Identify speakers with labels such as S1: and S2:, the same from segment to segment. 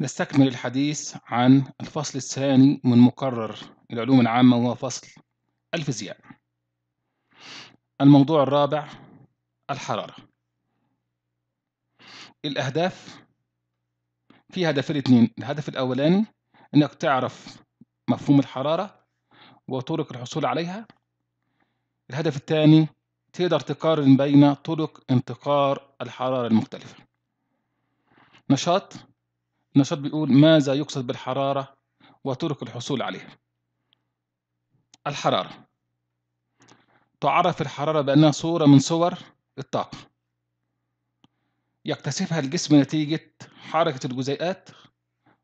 S1: نستكمل الحديث عن الفصل الثاني من مقرر العلوم العامة وهو فصل الفيزياء الموضوع الرابع الحرارة الأهداف في هدفين الاثنين الهدف الأولاني أنك تعرف مفهوم الحرارة وطرق الحصول عليها الهدف الثاني تقدر تقارن بين طرق انتقار الحرارة المختلفة نشاط النشاط بيقول ماذا يقصد بالحرارة وطرق الحصول عليها الحرارة تعرف الحرارة بأنها صورة من صور الطاقة يكتسبها الجسم نتيجة حركة الجزيئات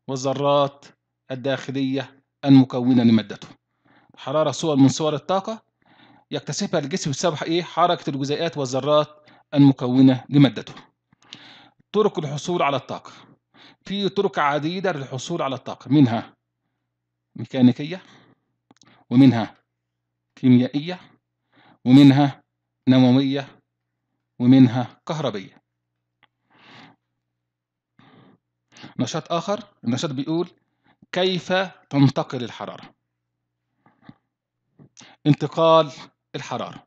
S1: والذرات الداخلية المكونة لمادته الحرارة صور من صور الطاقة يكتسبها الجسم بسبب إيه حركة الجزيئات والذرات المكونة لمادته طرق الحصول على الطاقة في طرق عديدة للحصول على الطاقة منها ميكانيكية ومنها كيميائية ومنها نووية ومنها كهربية نشاط آخر النشاط بيقول كيف تنتقل الحرارة انتقال الحرارة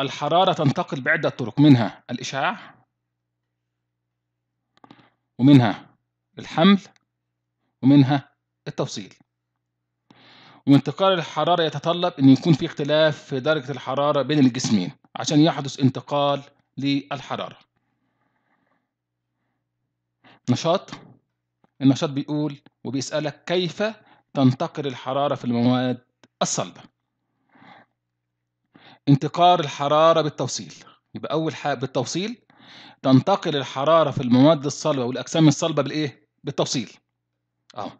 S1: الحرارة تنتقل بعدة طرق منها الإشعاع ومنها الحمل ومنها التوصيل وانتقال الحرارة يتطلب أن يكون في اختلاف في درجة الحرارة بين الجسمين عشان يحدث انتقال للحرارة نشاط النشاط بيقول وبيسألك كيف تنتقل الحرارة في المواد الصلبة انتقال الحرارة بالتوصيل يبقى أول حاجة بالتوصيل تنتقل الحراره في المواد الصلبه والاجسام الصلبه بالايه بالتوصيل اه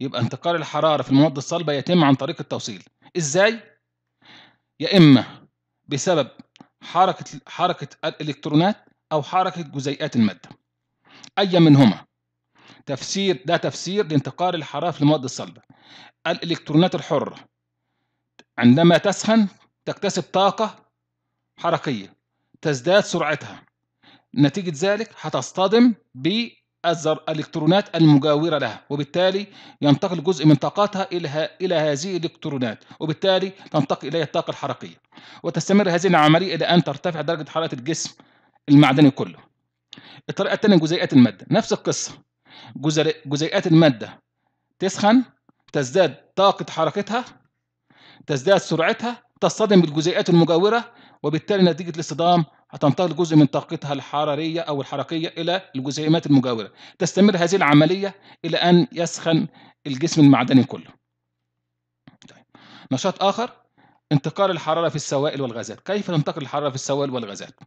S1: يبقى انتقال الحراره في المواد الصلبه يتم عن طريق التوصيل ازاي يا اما بسبب حركه حركه الالكترونات او حركه جزيئات الماده اي منهما تفسير ده تفسير لانتقال الحراره في المواد الصلبه الالكترونات الحره عندما تسخن تكتسب طاقه حركيه تزداد سرعتها نتيجة ذلك هتصطدم بالإلكترونات المجاورة لها وبالتالي ينتقل جزء من طاقتها إلى إلى هذه الإلكترونات وبالتالي تنتقل إليها الطاقة الحركية وتستمر هذه العملية إلى أن ترتفع درجة حرارة الجسم المعدني كله الطريقة الثانية جزيئات المادة نفس القصة جزيئات المادة تسخن تزداد طاقة حركتها تزداد سرعتها تصطدم بالجزيئات المجاورة وبالتالي نتيجة الاصطدام هتنتقل جزء من طاقتها الحرارية أو الحركية إلى الجزيئات المجاورة تستمر هذه العملية إلى أن يسخن الجسم المعدني كله طيب. نشاط آخر انتقال الحرارة في السوائل والغازات كيف تنتقل الحرارة في السوائل والغازات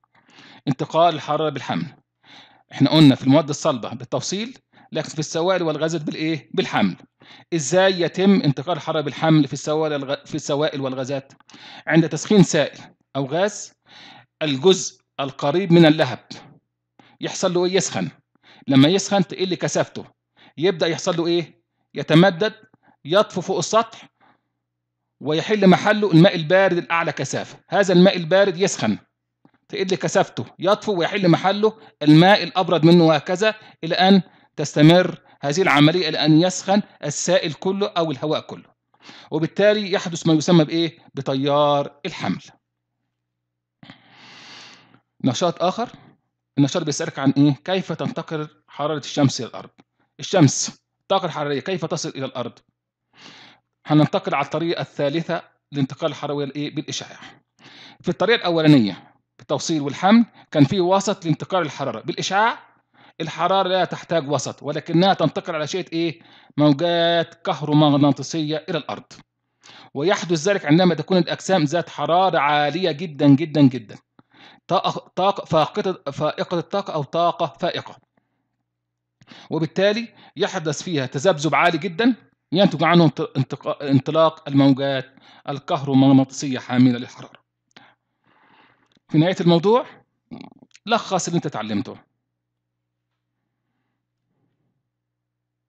S1: انتقال الحرارة بالحمل احنا قلنا في المواد الصلبة بالتفصيل لكن في السوائل والغازات بالايه بالحمل ازاي يتم انتقال الحراره بالحمل في السوائل في السوائل والغازات عند تسخين سائل او غاز الجزء القريب من اللهب يحصل له ايه يسخن لما يسخن تقل كثافته يبدا يحصل له ايه يتمدد يطفو فوق السطح ويحل محله الماء البارد الاعلى كثافه هذا الماء البارد يسخن تقل كثافته يطفو ويحل محله الماء الابرد منه وهكذا الى ان تستمر هذه العمليه الى ان يسخن السائل كله او الهواء كله وبالتالي يحدث ما يسمى بايه بتيار الحمل نشاط آخر النشاط بيسألك عن إيه؟ كيف تنتقل حرارة الشمس إلى الأرض؟ الشمس الطاقة الحرارية كيف تصل إلى الأرض؟ هننتقل على الطريقة الثالثة لانتقال الحرارة الإيه؟ بالإشعاع. في الطريقة الأولانية التوصيل والحمل كان في وسط لانتقال الحرارة، بالإشعاع الحرارة لا تحتاج وسط ولكنها تنتقل على شيء إيه؟ موجات كهرومغناطيسية إلى الأرض. ويحدث ذلك عندما تكون الأجسام ذات حرارة عالية جدا جدا جدا. طاقة, طاقة فائقة, فائقة الطاقة أو طاقة فائقة وبالتالي يحدث فيها تذبذب عالي جدا ينتج عنه انطلاق الموجات الكهرومغناطيسية حاملة للحرارة في نهاية الموضوع لخص اللي انت تعلمته.